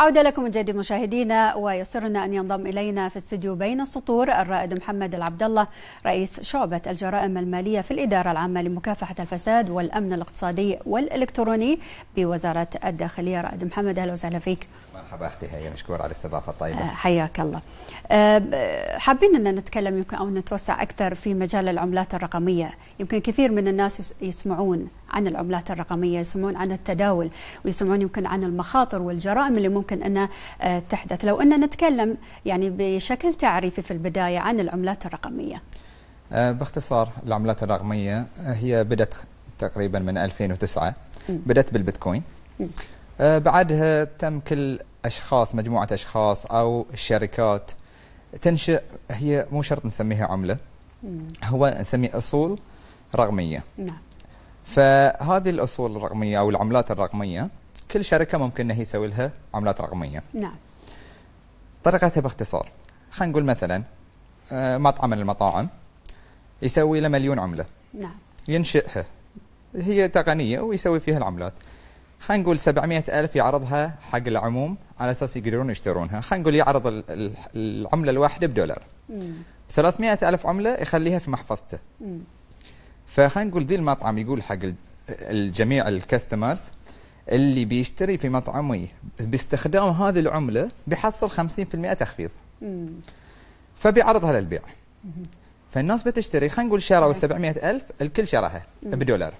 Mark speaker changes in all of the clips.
Speaker 1: عودة لكم من جديد مشاهدينا ويسرنا أن ينضم إلينا في استوديو بين السطور الرائد محمد العبد الله رئيس شعبة الجرائم المالية في الإدارة العامة لمكافحة الفساد والأمن الاقتصادي والإلكتروني بوزارة الداخلية رائد محمد أهلا وسهلا فيك
Speaker 2: مرحبا أختي هيا مشكور على الاستضافة الطيبة آه،
Speaker 1: حياك الله آه، حابين أن نتكلم يمكن أو نتوسع أكثر في مجال العملات الرقمية يمكن كثير من الناس يسمعون عن العملات الرقمية يسمعون عن التداول ويسمعون يمكن عن المخاطر والجرائم اللي ممكن أن آه، تحدث لو أن نتكلم يعني بشكل تعريفي في البداية عن العملات الرقمية
Speaker 2: آه، باختصار العملات الرقمية آه، هي بدأت تقريبا من 2009 بدأت بالبيتكوين بعدها تم كل أشخاص مجموعة أشخاص أو الشركات تنشئ هي مو شرط نسميها عملة هو نسميه أصول رقمية نعم فهذه الاصول الرقميه او العملات الرقميه كل شركه ممكن انها يسوي تسوي لها عملات رقميه. نعم. طريقتها باختصار خلينا نقول مثلا آه، مطعم من المطاعم يسوي له مليون عمله. نعم. ينشئها هي تقنيه ويسوي فيها العملات. خلينا نقول 700 ألف يعرضها حق العموم على أساس يقدرون يشترونها خلينا نقول يعرض العملة الواحدة بدولار مم. 300 ألف عملة يخليها في محفظته مم. فخلينا نقول دي المطعم يقول حق الجميع الكاستمرز اللي بيشتري في مطعمي باستخدام هذه العمله بيحصل 50% تخفيض. فبيعرضها للبيع. فالناس بتشتري خلينا نقول شروا 700000 الكل شراها بدولار.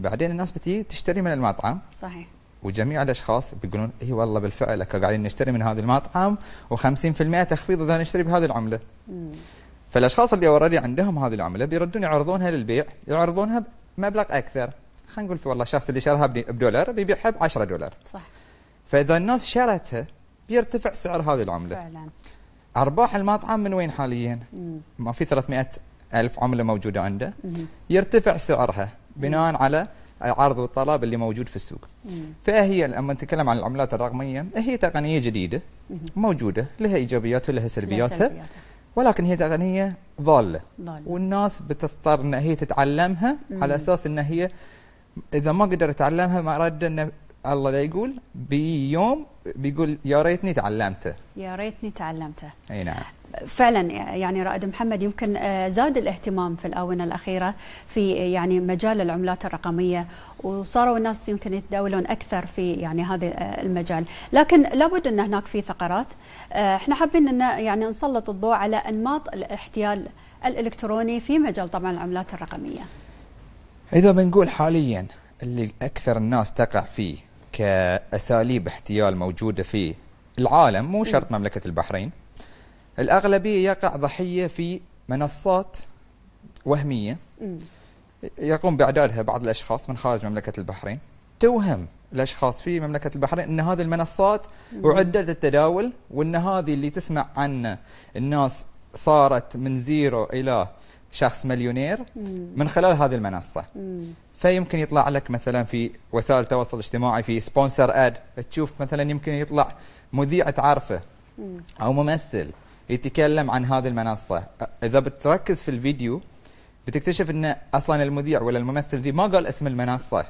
Speaker 2: بعدين الناس بتجي تشتري من المطعم. صحيح. وجميع الاشخاص بيقولون اي والله بالفعل قاعدين نشتري من هذا المطعم و50% تخفيض اذا نشتري بهذه العمله. مم. فالاشخاص اللي اوريدي عندهم هذه العمله بيردون يعرضونها للبيع يعرضونها بمبلغ اكثر خلينا نقول والله الشخص اللي شرها بدولار بيبيعها ب 10 دولار صح فاذا الناس شرتها بيرتفع سعر هذه العمله فعلا ارباح المطعم من وين حاليا؟ ما في 300 ألف عملة موجودة عنده مم. يرتفع سعرها بناء على العرض والطلب اللي موجود في السوق مم. فهي لما نتكلم عن العملات الرقمية هي تقنية جديدة موجودة لها إيجابياتها ولها سلبياتها ولكن هي تقنيه يعني ضاله والناس بتضطر ان هي تتعلمها مم. على اساس ان هي اذا ما قدر يتعلمها ما رد ان الله لا يقول بيوم بيقول يا ريتني تعلمته
Speaker 1: يا ريتني تعلمته اي نعم فعلا يعني رائد محمد يمكن آه، زاد الاهتمام في الاونه الاخيره في آه، يعني مجال العملات الرقميه وصاروا الناس يمكن يتداولون اكثر في يعني هذا آه، المجال، لكن لابد ان هناك في ثغرات، احنا حابين ان يعني نسلط الضوء على انماط الاحتيال الالكتروني في مجال طبعا العملات الرقميه.
Speaker 2: اذا بنقول حاليا اللي اكثر الناس تقع فيه كاساليب احتيال موجوده في العالم مو شرط مملكه البحرين الأغلبية يقع ضحية في منصات وهمية يقوم بإعدادها بعض الأشخاص من خارج مملكة البحرين توهم الأشخاص في مملكة البحرين أن هذه المنصات أعدت التداول وأن هذه اللي تسمع عن الناس صارت من زيرو إلى شخص مليونير من خلال هذه المنصة فيمكن يطلع لك مثلا في وسائل التواصل الاجتماعي في سبونسر اد تشوف مثلا يمكن يطلع مذيع تعرفه او ممثل يتكلم عن هذه المنصة إذا بتركز في الفيديو بتكتشف أن أصلا المذيع ولا الممثل ذي ما قال اسم المنصة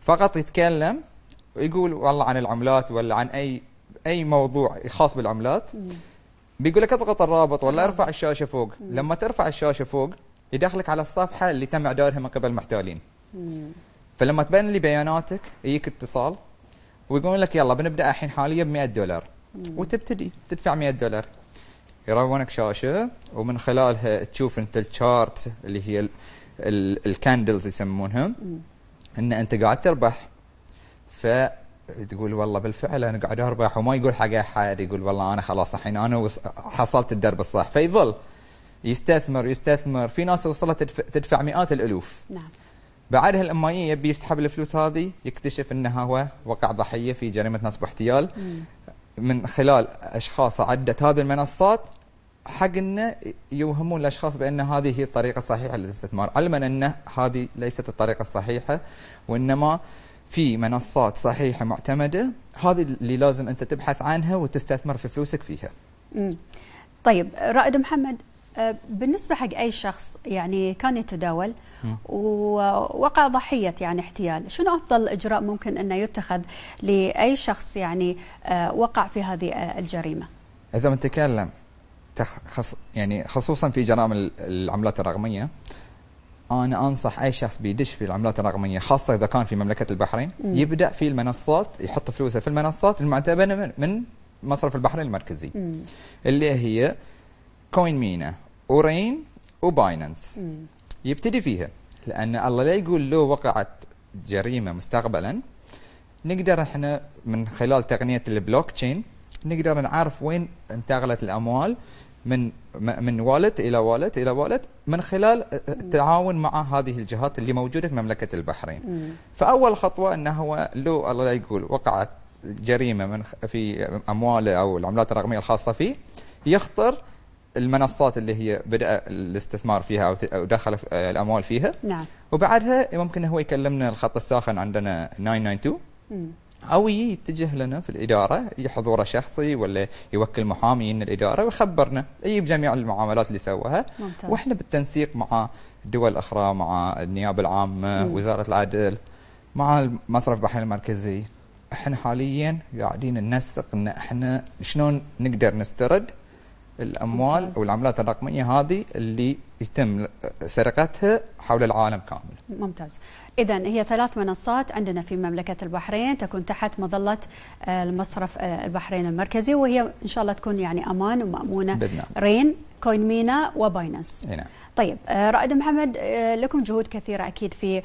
Speaker 2: فقط يتكلم ويقول والله عن العملات ولا عن أي أي موضوع خاص بالعملات بيقول لك اضغط الرابط ولا ارفع الشاشة فوق لما ترفع الشاشة فوق يدخلك على الصفحة اللي تم إعدادها من قبل المحتالين فلما تبين لي بياناتك يجيك اتصال ويقول لك يلا بنبدأ الحين حاليا ب 100 دولار وتبتدي تدفع 100 دولار يرونك شاشه ومن خلالها تشوف انت الشارت اللي هي الكاندلز يسمونها ان انت قاعد تربح فتقول والله بالفعل انا قاعد اربح وما يقول حق احد يقول والله انا خلاص الحين انا حصلت الدرب الصح فيظل يستثمر يستثمر في ناس وصلت تدفع مئات الالوف نعم بعدها لما يبي يسحب الفلوس هذه يكتشف انها هو وقع ضحيه في جريمه نصب واحتيال من خلال أشخاص عدت هذه المنصات حق أنه يوهمون الأشخاص بأن هذه هي الطريقة الصحيحة للاستثمار علما أن هذه ليست الطريقة الصحيحة وإنما في منصات صحيحة معتمدة هذه اللي لازم أنت تبحث عنها وتستثمر في فلوسك فيها
Speaker 1: طيب رائد محمد آه، بالنسبة حق أي شخص يعني كان يتداول ووقع ضحية يعني احتيال شنو أفضل إجراء ممكن أنه يتخذ لأي شخص يعني آه، وقع في هذه آه، الجريمة
Speaker 2: إذا بنتكلم خص يعني خصوصا في جرائم العملات الرقمية أنا أنصح أي شخص بيدش في العملات الرقمية خاصة إذا كان في مملكة البحرين م. يبدأ في المنصات يحط فلوسه في المنصات المعتبرة من مصرف البحرين المركزي م. اللي هي كوين مينا ورين وباينانس يبتدي فيها لان الله لا يقول لو وقعت جريمه مستقبلا نقدر احنا من خلال تقنيه البلوك تشين نقدر نعرف وين انتقلت الاموال من من والت الى والت الى والت من خلال التعاون مع هذه الجهات اللي موجوده في مملكه البحرين. فاول خطوه انه هو لو الله لا يقول وقعت جريمه من في امواله او العملات الرقميه الخاصه فيه يخطر المنصات اللي هي بدأ الاستثمار فيها أو دخل آه، الأموال فيها نعم وبعدها ممكن هو يكلمنا الخط الساخن عندنا 992 مم. او يتجه لنا في الاداره حضوره شخصي ولا يوكل محامي من الاداره ويخبرنا يجيب جميع المعاملات اللي سواها ممتاز. واحنا بالتنسيق مع الدول الاخرى مع النيابه العامه مم. وزاره العدل مع مصرف البحرين المركزي احنا حاليا قاعدين ننسق ان احنا شلون نقدر نسترد الاموال ممتاز. العملات الرقميه هذه اللي يتم سرقتها حول العالم كامل.
Speaker 1: ممتاز. اذا هي ثلاث منصات عندنا في مملكه البحرين تكون تحت مظله آه، المصرف آه، البحرين المركزي وهي ان شاء الله تكون يعني امان ومامونه بدنا. رين كوين مينا وباينانس. هنا. نعم. طيب آه، رائد محمد لكم جهود كثيره اكيد في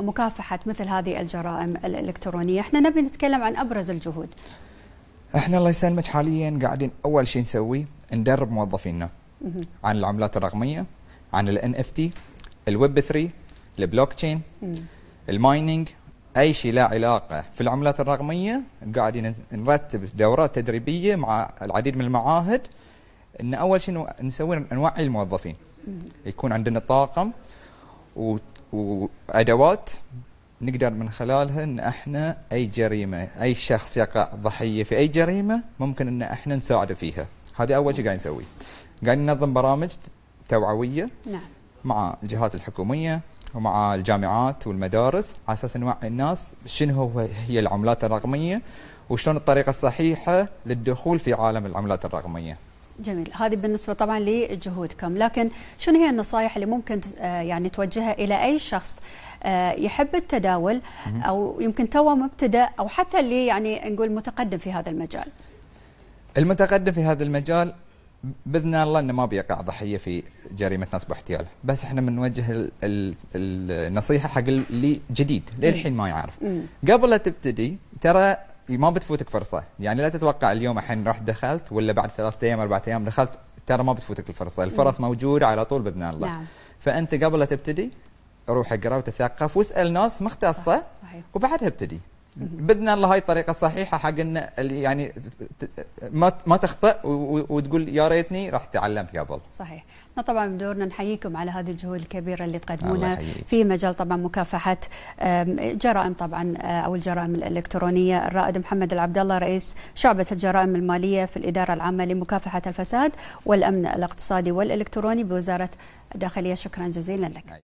Speaker 1: مكافحه مثل هذه الجرائم الالكترونيه، احنا نبي نتكلم عن ابرز الجهود.
Speaker 2: احنا الله يسلمك حاليا قاعدين اول شيء نسويه ندرب موظفينا عن العملات الرقميه عن الان اف تي الويب 3 البلوك تشين المايننج اي شيء له علاقه في العملات الرقميه قاعدين نرتب دورات تدريبيه مع العديد من المعاهد ان اول شيء نسوي نوعي الموظفين يكون عندنا طاقم وادوات نقدر من خلالها ان احنا اي جريمه اي شخص يقع ضحيه في اي جريمه ممكن ان احنا نساعده فيها هذا اول شيء قاعد نسوي قاعد ننظم برامج توعويه نعم. مع الجهات الحكوميه ومع الجامعات والمدارس على اساس نوعي الناس شنو هو هي العملات الرقميه وشلون الطريقه الصحيحه للدخول في عالم العملات الرقميه
Speaker 1: جميل هذه بالنسبه طبعا لجهودكم لكن شنو هي النصائح اللي ممكن آه، يعني توجهها الى اي شخص آه، يحب التداول او يمكن توه مبتدأ او حتى اللي يعني نقول متقدم في هذا المجال
Speaker 2: المتقدم في هذا المجال باذن الله انه ما بيقع ضحيه في جريمه نصب واحتيال، بس احنا بنوجه ال ال النصيحه حق اللي جديد للحين ما يعرف. قبل لا تبتدي ترى ما بتفوتك فرصه، يعني لا تتوقع اليوم الحين رحت دخلت ولا بعد ثلاث ايام اربع ايام دخلت ترى ما بتفوتك الفرصه، الفرص موجوده على طول باذن الله. نعم. فانت قبل لا تبتدي روح اقرا وتثقف واسال ناس مختصه صحيح. وبعدها ابتدي باذن الله هاي الطريقه الصحيحه حق ان يعني ما ما تخطئ وتقول يا ريتني راح تعلمت قبل.
Speaker 1: صحيح، احنا طبعا بدورنا نحييكم على هذه الجهود الكبيره اللي تقدمونها في مجال طبعا مكافحه جرائم طبعا آه، او الجرائم الالكترونيه، الرائد محمد العبد الله رئيس شعبه الجرائم الماليه في الاداره العامه لمكافحه الفساد والامن الاقتصادي والالكتروني بوزاره الداخليه، شكرا جزيلا لك. نعم.